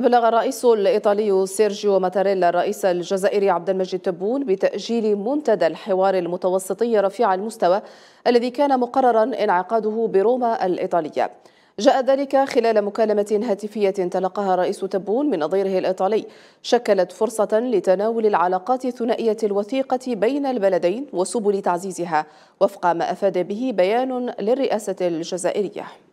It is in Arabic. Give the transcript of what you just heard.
أبلغ الرئيس الإيطالي سيرجيو ماتاريلا الرئيس الجزائري عبد المجيد تبون بتأجيل منتدى الحوار المتوسطي رفيع المستوى الذي كان مقررا انعقاده بروما الإيطالية جاء ذلك خلال مكالمة هاتفية تلقاها رئيس تبون من نظيره الإيطالي شكلت فرصة لتناول العلاقات الثنائية الوثيقة بين البلدين وسبل تعزيزها وفق ما أفاد به بيان للرئاسة الجزائرية